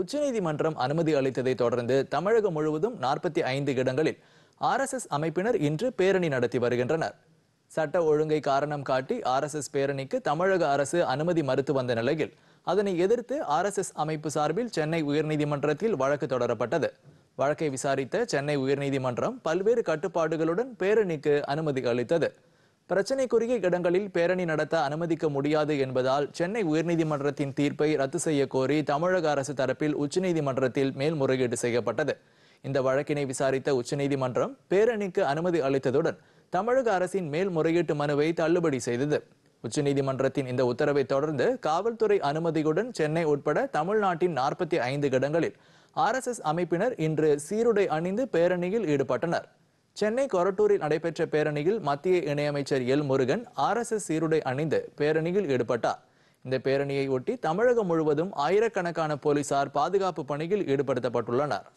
உச்சநீதிமன்றம் அனுமதி அளித்ததை தொடர்ந்து தமிழகம் முழுவதும் நாற்பத்தி ஐந்து இடங்களில் ஆர்எஸ்எஸ் அமைப்பினர் இன்று பேரணி நடத்தி வருகின்றனர் சட்ட ஒழுங்கை காரணம் காட்டி ஆர்எஸ்எஸ் பேரணிக்கு தமிழக அரசு அனுமதி மறுத்து வந்த நிலையில் அதனை எதிர்த்து ஆர்எஸ்எஸ் அமைப்பு சார்பில் சென்னை உயர்நீதிமன்றத்தில் வழக்கு தொடரப்பட்டது வழக்கை விசாரித்த சென்னை உயர்நீதிமன்றம் பல்வேறு கட்டுப்பாடுகளுடன் பேரணிக்கு அனுமதி அளித்தது பிரச்சினைக்குரிய இடங்களில் பேரணி நடத்த அனுமதிக்க முடியாது என்பதால் சென்னை உயர்நீதிமன்றத்தின் தீர்ப்பை ரத்து செய்ய கோரி தமிழக அரசு தரப்பில் உச்சநீதிமன்றத்தில் மேல்முறையீடு செய்யப்பட்டது இந்த வழக்கினை விசாரித்த உச்சநீதிமன்றம் பேரணிக்கு அனுமதி அளித்ததுடன் தமிழக அரசின் மேல்முறையீட்டு மனுவை தள்ளுபடி செய்தது உச்சநீதிமன்றத்தின் இந்த உத்தரவை தொடர்ந்து காவல்துறை அனுமதியுடன் சென்னை உட்பட தமிழ்நாட்டின் நாற்பத்தி ஐந்து இடங்களில் ஆர்எஸ்எஸ் அமைப்பினர் இன்று சீருடை அணிந்து பேரணியில் ஈடுபட்டனர் சென்னை கொரட்டூரில் நடைபெற்ற பேரணியில் மத்திய இணையமைச்சர் L Murugan R S S சீருடை அணிந்து பேரணியில் ஈடுபட்டார் இந்த பேரணியை ஒட்டி தமிழகம் முழுவதும் ஆயிரக்கணக்கான போலீசார் பாதுகாப்பு பணியில் ஈடுபடுத்தப்பட்டுள்ளனர்